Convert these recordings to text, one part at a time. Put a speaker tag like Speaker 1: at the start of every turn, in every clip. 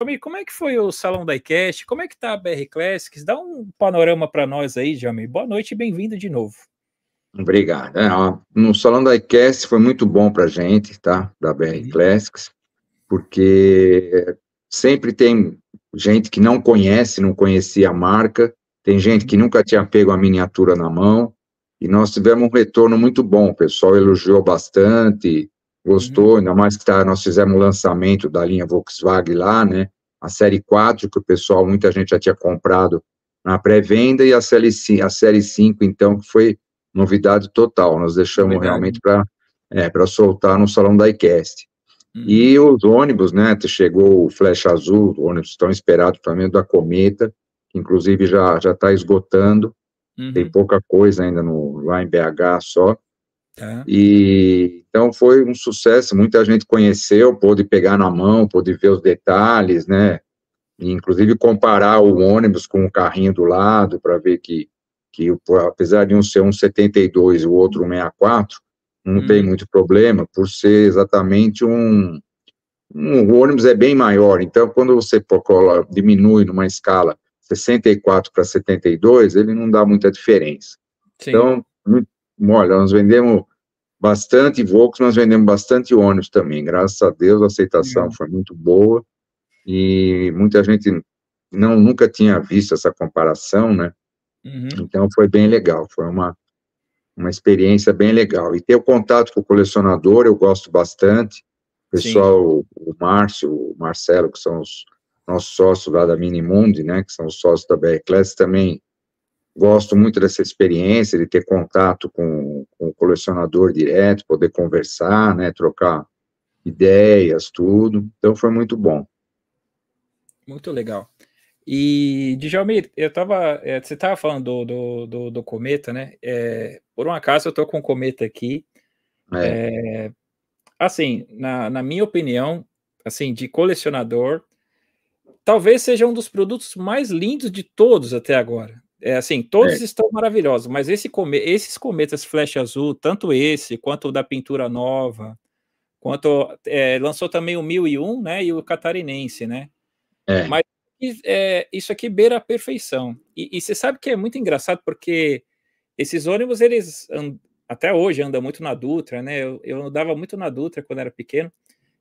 Speaker 1: Jami, como é que foi o Salão da iCast? Como é que tá a BR Classics? Dá um panorama para nós aí, Jami. Boa noite e bem-vindo de novo.
Speaker 2: Obrigado. É, ó, no Salão da iCast foi muito bom para gente, tá? Da BR Classics, porque sempre tem gente que não conhece, não conhecia a marca, tem gente que nunca tinha pego a miniatura na mão, e nós tivemos um retorno muito bom, o pessoal elogiou bastante, gostou, uhum. ainda mais que tá, nós fizemos o lançamento da linha Volkswagen lá, né? A série 4, que o pessoal, muita gente já tinha comprado na pré-venda, e a série, a série 5, então, que foi novidade total. Nós deixamos novidade. realmente para é, soltar no salão da iCast. Uhum. E os ônibus, né? Chegou o Flecha Azul, ônibus tão esperado também da Cometa, que inclusive já está esgotando. Uhum. Tem pouca coisa ainda no, lá em BH só. É. E então foi um sucesso, muita gente conheceu, pôde pegar na mão, pôde ver os detalhes, né? E, inclusive comparar o ônibus com o carrinho do lado para ver que que apesar de um ser um 72 e o outro um 64, não hum. tem muito problema por ser exatamente um, um o ônibus é bem maior, então quando você cola, diminui numa escala 64 para 72, ele não dá muita diferença. Sim. Então, olha, nós vendemos bastante Volks, nós vendemos bastante ônibus também. Graças a Deus, a aceitação é. foi muito boa e muita gente não nunca tinha visto essa comparação, né? Uhum. Então foi bem legal, foi uma uma experiência bem legal. E ter o contato com o colecionador, eu gosto bastante. O pessoal, o, o Márcio, o Marcelo, que são os nossos sócios lá da Minimundi, né, que são os sócios da BR Class, também Gosto muito dessa experiência de ter contato com, com o colecionador direto, poder conversar, né, trocar ideias, tudo. Então foi muito bom.
Speaker 1: Muito legal. E, Djalmir, eu tava. É, você estava falando do, do, do, do, cometa, né? É, por um acaso eu tô com um cometa aqui. É. é. assim, na, na minha opinião, assim, de colecionador, talvez seja um dos produtos mais lindos de todos até agora. É assim, todos é. estão maravilhosos, mas esse come, esses cometas flecha azul, tanto esse quanto o da pintura nova, quanto é, lançou também o 1001, né, e o catarinense, né? É. Mas é, isso aqui beira a perfeição. E, e, você sabe que é muito engraçado porque esses ônibus eles and, até hoje andam muito na Dutra, né? Eu, eu andava muito na Dutra quando era pequeno.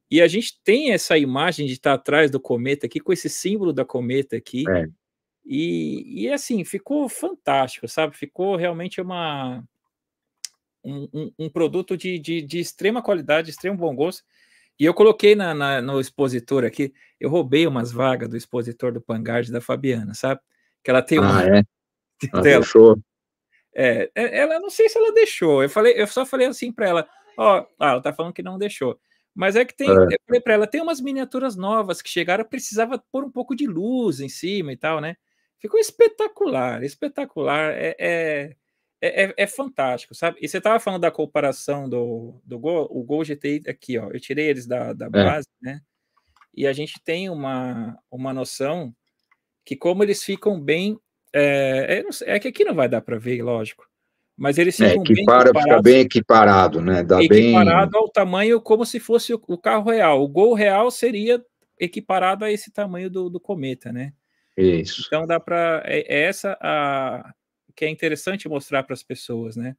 Speaker 1: E a gente tem essa imagem de estar atrás do cometa aqui, com esse símbolo da cometa aqui. É. E, e assim, ficou fantástico, sabe? Ficou realmente uma, um, um, um produto de, de, de, extrema qualidade, extremo bom gosto. E eu coloquei na, na, no expositor aqui, eu roubei umas vagas do expositor do Pangard da Fabiana, sabe? Que ela tem ah, uma. Ah, é? Ela dela. deixou. É, é, ela não sei se ela deixou. Eu falei, eu só falei assim para ela, ó, ah, ela tá falando que não deixou. Mas é que tem, é. eu falei para ela, tem umas miniaturas novas que chegaram, precisava pôr um pouco de luz em cima e tal, né? Ficou espetacular, espetacular. É, é, é, é, é fantástico, sabe? E você estava falando da comparação do, do Gol, o Gol GTI aqui, ó. Eu tirei eles da, da é. base, né? E a gente tem uma, uma noção que como eles ficam bem. É, é, é que aqui não vai dar para ver, lógico mas eles ficam é, equipara, bem fica bem
Speaker 2: equiparado, né? Dá equiparado
Speaker 1: bem... ao tamanho como se fosse o, o carro real. O gol real seria equiparado a esse tamanho do, do cometa, né? Isso. Então dá para é, é essa a que é interessante mostrar para as pessoas, né?